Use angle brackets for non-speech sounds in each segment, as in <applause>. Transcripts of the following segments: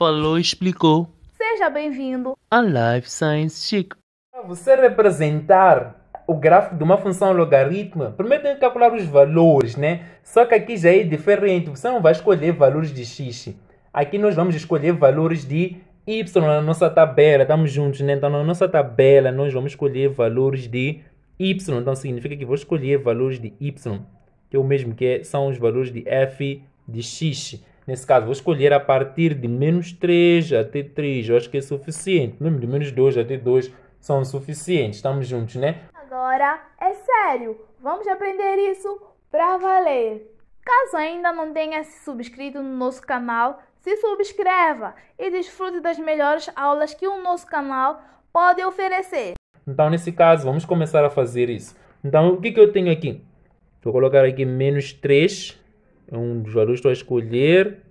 falou e explicou. Seja bem-vindo à Life Science Chic. Para você representar o gráfico de uma função logaritmo, primeiro tem que calcular os valores, né? Só que aqui já é diferente, você não vai escolher valores de x. Aqui nós vamos escolher valores de y na nossa tabela, estamos juntos, né? Então na nossa tabela nós vamos escolher valores de y, então significa que vou escolher valores de y, que é o mesmo que são os valores de f de x. Nesse caso, vou escolher a partir de menos 3 até 3. Eu acho que é suficiente. Mesmo de menos 2 até 2 são suficientes. Estamos juntos, né? Agora, é sério. Vamos aprender isso para valer. Caso ainda não tenha se subscrito no nosso canal, se subscreva e desfrute das melhores aulas que o nosso canal pode oferecer. Então, nesse caso, vamos começar a fazer isso. Então, o que, que eu tenho aqui? Vou colocar aqui menos 3, é um dos valores que estou a escolher.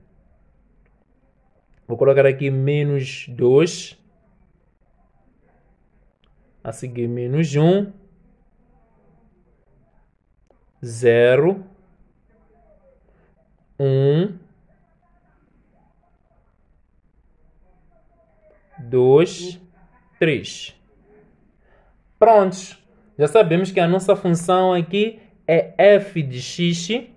Vou colocar aqui menos 2. A seguir, menos 1. 0. 1. 2, 3. Prontos. Já sabemos que a nossa função aqui é f de x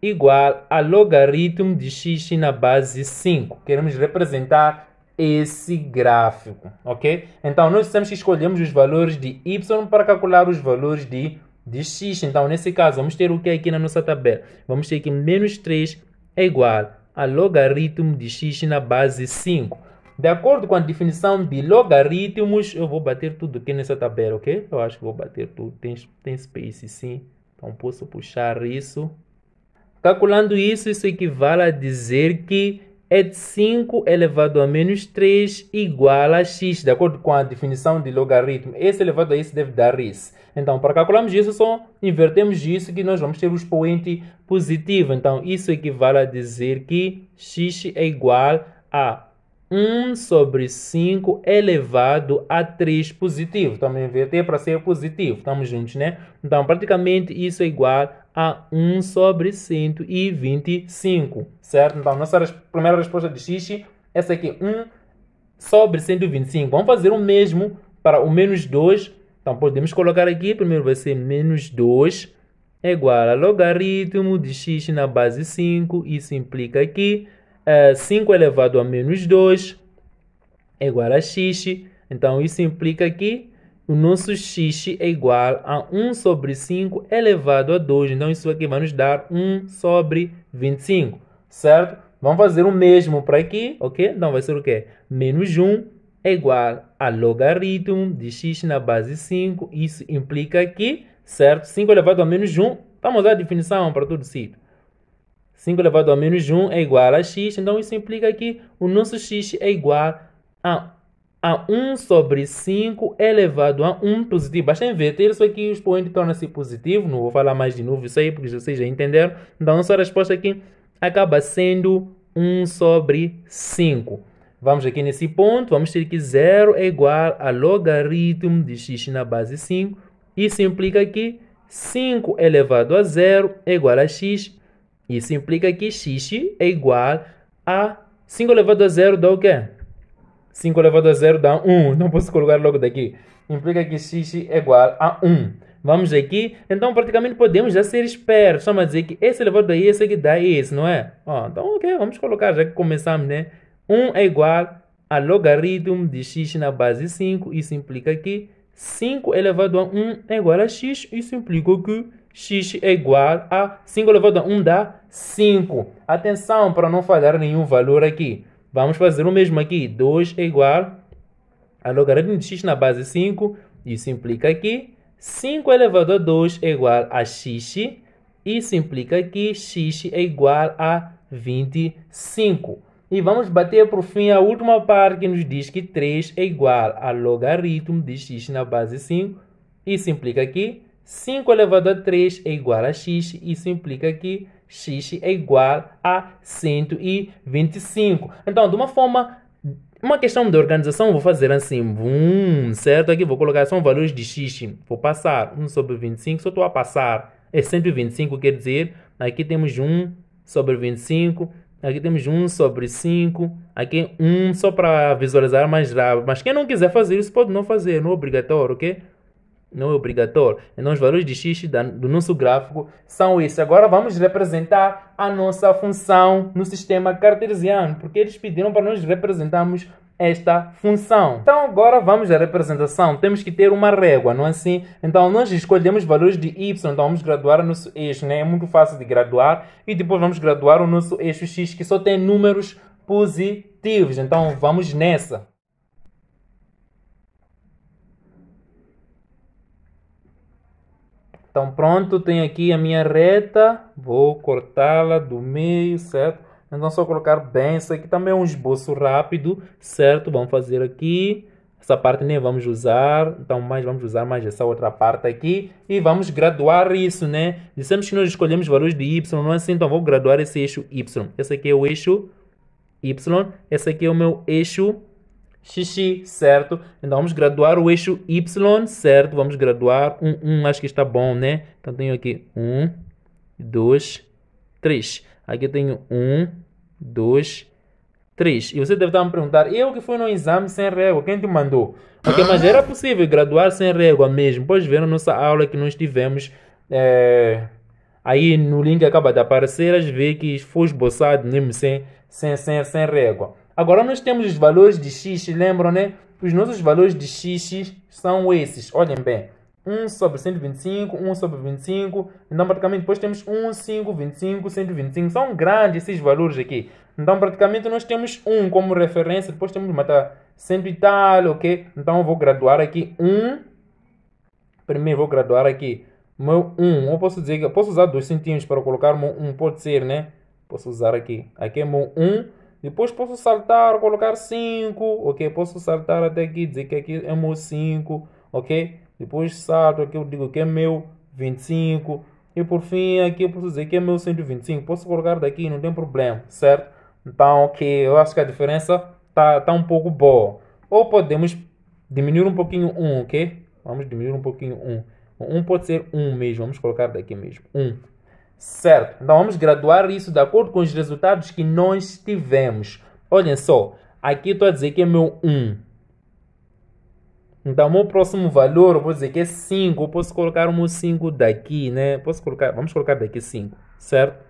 igual a logaritmo de x na base 5. Queremos representar esse gráfico, ok? Então, nós temos que escolhemos os valores de y para calcular os valores de, de x. Então, nesse caso, vamos ter o que aqui na nossa tabela? Vamos ter que menos 3 é igual a logaritmo de x na base 5. De acordo com a definição de logaritmos, eu vou bater tudo aqui nessa tabela, ok? Eu acho que vou bater tudo. Tem, tem space, sim. Então, posso puxar isso Calculando isso, isso equivale a dizer que é de 5 elevado a menos 3 igual a x, de acordo com a definição de logaritmo. Esse elevado a isso deve dar isso. Então, para calcularmos isso, só invertemos isso que nós vamos ter o expoente positivo. Então, isso equivale a dizer que x é igual a 1 sobre 5 elevado a 3 positivo. Também então, inverter para ser positivo. Estamos juntos, né? Então, praticamente isso é igual a 1 sobre 125, certo? Então, nossa primeira resposta de x, é essa aqui, 1 sobre 125. Vamos fazer o mesmo para o menos 2. Então, podemos colocar aqui, primeiro vai ser menos 2 é igual a logaritmo de x na base 5. Isso implica aqui é 5 elevado a menos 2 é igual a x. Então, isso implica aqui o nosso x é igual a 1 sobre 5 elevado a 2. Então, isso aqui vai nos dar 1 sobre 25, certo? Vamos fazer o mesmo para aqui, ok? Então, vai ser o quê? Menos 1 é igual a logaritmo de x na base 5. Isso implica aqui, certo? 5 elevado a menos 1. Vamos dar a definição para todo sítio. 5 elevado a menos 1 é igual a x. Então, isso implica que o nosso x é igual a a 1 sobre 5 elevado a 1 positivo. Basta inverter isso aqui, o expoente torna-se positivo. Não vou falar mais de novo isso aí, porque vocês já entenderam. Então, a nossa resposta aqui acaba sendo 1 sobre 5. Vamos aqui nesse ponto, vamos ter que 0 é igual a logaritmo de x na base 5. Isso implica que 5 elevado a 0 é igual a x. Isso implica que x é igual a 5 elevado a 0 dá o quê? 5 elevado a 0 dá 1. <laughs> Não posso colocar logo daqui. Implica que x é igual a 1. Vamos aqui. Então, praticamente, podemos já ser espertos. Só dizer que esse elevado a esse aqui dá esse, não é? Ó, então, ok. Vamos colocar, já que começamos, né? 1 é igual a logaritmo de x na base 5. Isso implica que 5 elevado a 1 é igual a x. Isso implica que x é igual a 5 elevado a 1 dá 5. Atenção para não falhar nenhum valor aqui. Vamos fazer o mesmo aqui. 2 é igual a logaritmo de x na base 5. Isso implica aqui 5 elevado a 2 é igual a x. Isso implica que x é igual a 25. E vamos bater por fim a última parte que nos diz que 3 é igual a logaritmo de x na base 5. Isso implica que 5 elevado a 3 é igual a x. Isso implica que x é igual a 125. Então, de uma forma, uma questão de organização, vou fazer assim, boom, certo? Aqui vou colocar, são valores de x, vou passar 1 sobre 25, só estou a passar, é 125, quer dizer, aqui temos 1 sobre 25, aqui temos 1 sobre 5, aqui 1 só para visualizar mais rápido. Mas quem não quiser fazer isso, pode não fazer, não é obrigatório, ok? não é obrigatório. Então, os valores de x do nosso gráfico são esses. Agora, vamos representar a nossa função no sistema cartesiano, porque eles pediram para nós representarmos esta função. Então, agora vamos à representação. Temos que ter uma régua, não é assim? Então, nós escolhemos valores de y, então vamos graduar o nosso eixo, né? É muito fácil de graduar. E depois vamos graduar o nosso eixo x, que só tem números positivos. Então, vamos nessa. Então pronto, tenho aqui a minha reta, vou cortá-la do meio, certo? Então só colocar bem, isso aqui também é um esboço rápido, certo? Vamos fazer aqui, essa parte nem vamos usar, então mais vamos usar mais essa outra parte aqui e vamos graduar isso, né? Dissemos que nós escolhemos valores de y, não é assim? Então vou graduar esse eixo y. Esse aqui é o eixo y, esse aqui é o meu eixo XX, certo? Então vamos graduar o eixo Y, certo? Vamos graduar um, um, acho que está bom, né? Então tenho aqui um, dois, três. Aqui tenho um, dois, três. E você deve estar me perguntar, eu que fui no exame sem régua, quem te mandou? Ok, mas era possível graduar sem régua mesmo. Pois ver na nossa aula que nós tivemos. É... Aí no link acaba de aparecer, às vezes que foi esboçado mesmo sem, sem, sem, sem régua. Agora nós temos os valores de x, lembram, né? Os nossos valores de x são esses, olhem bem. 1 sobre 125, 1 sobre 25. Então, praticamente, depois temos 1, 5, 25, 125. São grandes esses valores aqui. Então, praticamente, nós temos 1 como referência. Depois temos matar tá 100 e tal, ok? Então, eu vou graduar aqui 1. Primeiro, vou graduar aqui meu 1. Eu posso dizer que eu posso usar 2 centímetros para colocar meu 1. Pode ser, né? Posso usar aqui. Aqui é meu 1. Depois posso saltar, colocar 5, ok? Posso saltar até aqui, dizer que aqui é meu 5, ok? Depois salto aqui, eu digo que é meu 25. E por fim, aqui eu posso dizer que é meu 125. Posso colocar daqui, não tem problema, certo? Então, ok, eu acho que a diferença tá, tá um pouco boa. Ou podemos diminuir um pouquinho 1, um, ok? Vamos diminuir um pouquinho 1. Um. 1 um pode ser 1 um mesmo, vamos colocar daqui mesmo, 1. Um. Certo, então vamos graduar isso de acordo com os resultados que nós tivemos. Olhem só, aqui estou a dizer que é meu 1. Então, o meu próximo valor, vou dizer que é 5. Eu posso colocar o meu 5 daqui, né? Posso colocar, vamos colocar daqui 5, certo?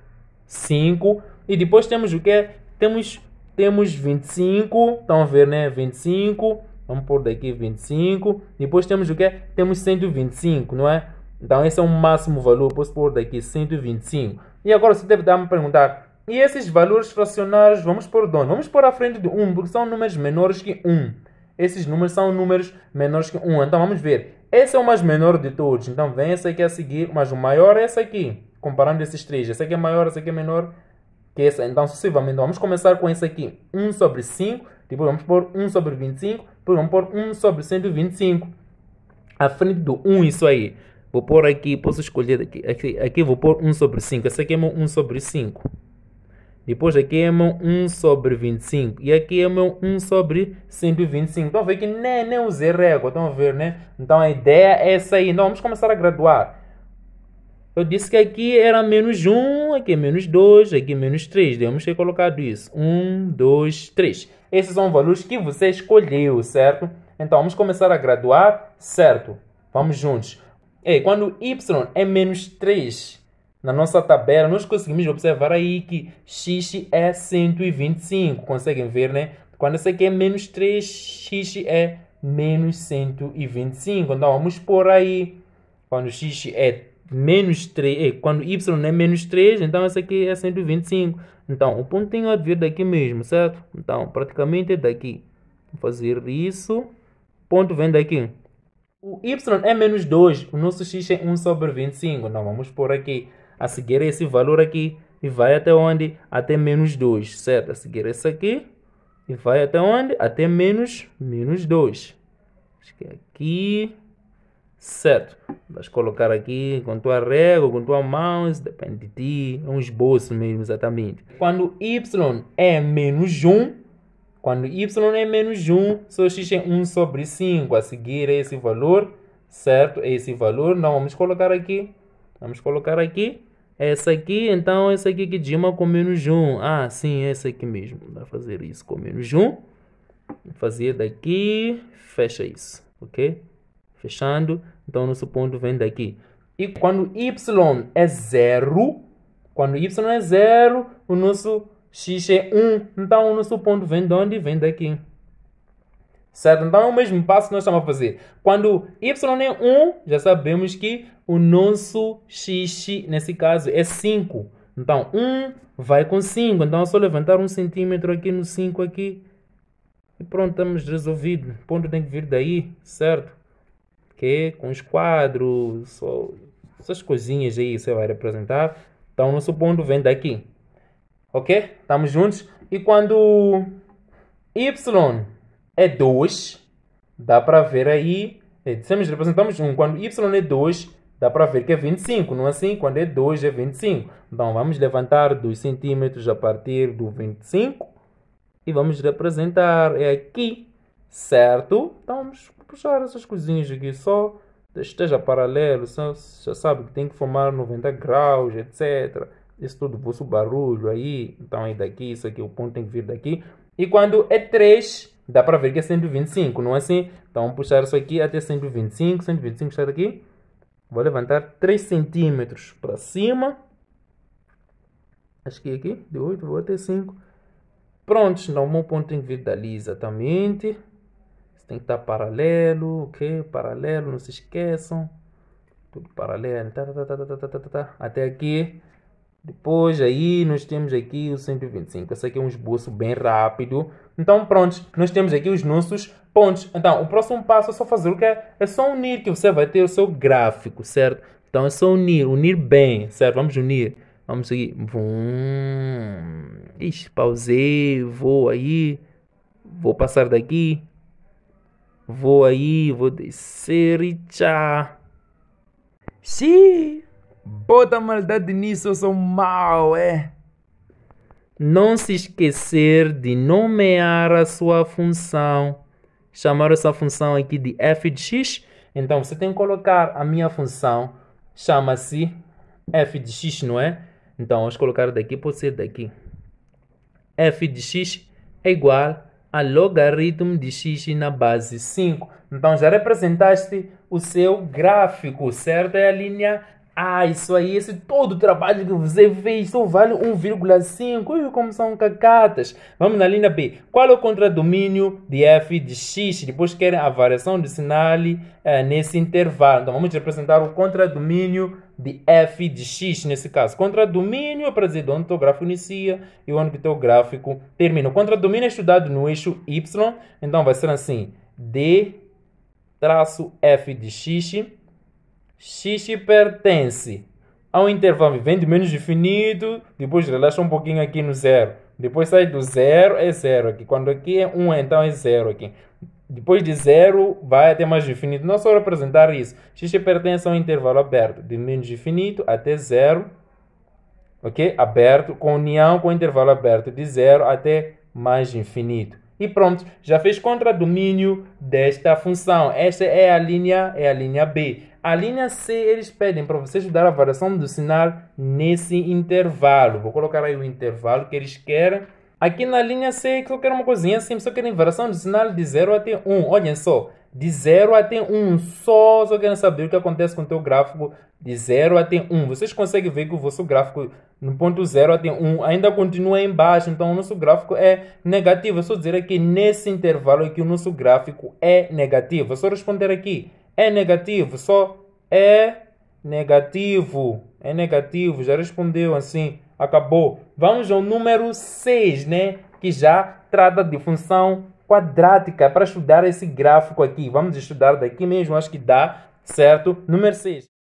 5. E depois temos o que? Temos, temos 25. Estão a ver, né? 25. Vamos por daqui 25. Depois temos o que? Temos 125, não é? Então esse é o máximo valor, posso pôr daqui 125. E agora você deve dar me perguntar, e esses valores fracionários vamos pôr onde? Vamos pôr à frente de 1, porque são números menores que 1. Esses números são números menores que 1. Então vamos ver. Esse é o mais menor de todos. Então vem esse aqui a seguir, mas o maior é esse aqui. Comparando esses três. Esse aqui é maior, esse aqui é menor que esse. Então sucessivamente. Vamos começar com esse aqui. 1 sobre 5. Depois vamos pôr 1 sobre 25. Depois vamos pôr 1 sobre 125. À frente do 1, isso aí. Vou pôr aqui, posso escolher aqui. Aqui, aqui vou pôr 1 sobre 5. Essa aqui é meu 1 sobre 5. Depois aqui é meu 1 sobre 25. E aqui é meu 1 sobre 125. Estão a ver que nem, nem usei régua. Estão a ver, né? Então a ideia é essa aí. Então vamos começar a graduar. Eu disse que aqui era menos 1, aqui é menos 2, aqui é menos 3. Devemos ter colocado isso. 1, 2, 3. Esses são valores que você escolheu, certo? Então vamos começar a graduar, certo? Vamos juntos. É, quando y é menos 3 na nossa tabela, nós conseguimos observar aí que x é 125. Conseguem ver, né? Quando essa aqui é menos 3, x é menos 125. Então, vamos por aí. Quando x é menos 3, é, quando y é menos 3, então isso aqui é 125. Então, o pontinho é de vir daqui mesmo, certo? Então, praticamente é daqui. Vou fazer isso. O ponto vem daqui. O y é menos 2, o nosso x é 1 sobre 25. Então vamos pôr aqui. A seguir é esse valor aqui e vai até onde? Até menos 2, certo? A seguir é esse aqui e vai até onde? Até menos, menos 2. Acho que é aqui, certo? Vais colocar aqui com tua régua, com tua mouse, depende de ti, é um esboço mesmo exatamente. Quando y é menos 1, quando y é menos 1, só x é 1 sobre 5. A seguir é esse valor, certo? É esse valor. Não, vamos colocar aqui. Vamos colocar aqui. Essa aqui, então, essa aqui que dima com menos 1. Ah, sim, essa aqui mesmo. Vai fazer isso com menos 1. Vou fazer daqui. Fecha isso, ok? Fechando. Então, nosso ponto vem daqui. E quando y é zero, quando y é zero, o nosso x é 1, então o nosso ponto vem de onde? Vem daqui. Certo? Então é o mesmo passo que nós estamos a fazer. Quando y é 1, já sabemos que o nosso x, nesse caso, é 5. Então, 1 vai com 5. Então, é só levantar um centímetro aqui no 5 aqui. E pronto, estamos resolvido. O ponto tem que vir daí, certo? Que com os quadros, só, essas coisinhas aí, você vai representar. Então, o nosso ponto vem daqui. Ok? Estamos juntos? E quando y é 2, dá para ver aí. É Dissemos, representamos 1. Quando y é 2, dá para ver que é 25, não é assim? Quando é 2 é 25. Então vamos levantar 2 centímetros a partir do 25 e vamos representar é aqui, certo? Então vamos puxar essas coisinhas aqui só, esteja paralelo, só, já sabe que tem que formar 90 graus, etc esse tudo vosso barulho aí, então é daqui, isso aqui, o ponto tem que vir daqui. E quando é 3, dá para ver que é 125, não é assim? Então vamos puxar isso aqui até 125, 125 está aqui. Vou levantar 3 centímetros para cima. Acho que é aqui, de 8, vou até 5. Pronto, não, o meu ponto tem que vir dali exatamente. Isso tem que estar paralelo, ok? Paralelo, não se esqueçam. Tudo paralelo, tá, tá, tá, tá, tá, tá, tá, tá. tá, tá. até aqui. Depois aí nós temos aqui o 125. Esse aqui é um esboço bem rápido. Então pronto, nós temos aqui os nossos pontos. Então o próximo passo é só fazer o que é? É só unir que você vai ter o seu gráfico, certo? Então é só unir, unir bem, certo? Vamos unir. Vamos seguir. Vum. Ixi, pausei, vou aí. Vou passar daqui. Vou aí, vou descer e tchau. Sim! Bota maldade nisso, eu sou mau, é? Não se esquecer de nomear a sua função. Chamar essa função aqui de f de x. Então, você tem que colocar a minha função. Chama-se f de x, não é? Então, vamos colocar daqui, pode ser daqui. f de x é igual a logaritmo de x na base 5. Então, já representaste o seu gráfico, certo? É a linha ah, isso aí, esse todo o trabalho que você fez só vale 1,5. como são cacatas? Vamos na linha B. Qual é o contradomínio de f de x? Depois querem a variação de sinal é, nesse intervalo. Então vamos representar o contradomínio de f de x nesse caso. Contradomínio é para dizer de onde o gráfico inicia e onde o gráfico termina. O contradomínio é estudado no eixo y. Então vai ser assim: d traço f de x x pertence a um intervalo, vem de menos definido, depois relaxa um pouquinho aqui no zero. Depois sai do zero, é zero aqui. Quando aqui é um, então é zero aqui. Depois de zero, vai até mais definido. Não só representar isso. X pertence a um intervalo aberto, de menos definido até zero, ok? Aberto, com união com intervalo aberto de zero até mais infinito. E pronto, já fez contra domínio desta função. Esta é a linha, é a linha B. A linha C, eles pedem para você dar a variação do sinal nesse intervalo. Vou colocar aí o intervalo que eles querem. Aqui na linha C, eu quero uma coisinha assim, só querem variação do sinal de 0 até 1. Olhem só, de 0 até 1, só, só querem saber o que acontece com o teu gráfico de 0 até 1. Vocês conseguem ver que o vosso gráfico no ponto 0 até 1 ainda continua em baixo, então o nosso gráfico é negativo. É só dizer aqui nesse intervalo que o nosso gráfico é negativo. É só responder aqui é negativo, só é negativo. É negativo, já respondeu assim, acabou. Vamos ao número 6, né? Que já trata de função quadrática é para estudar esse gráfico aqui. Vamos estudar daqui mesmo, acho que dá, certo? Número 6.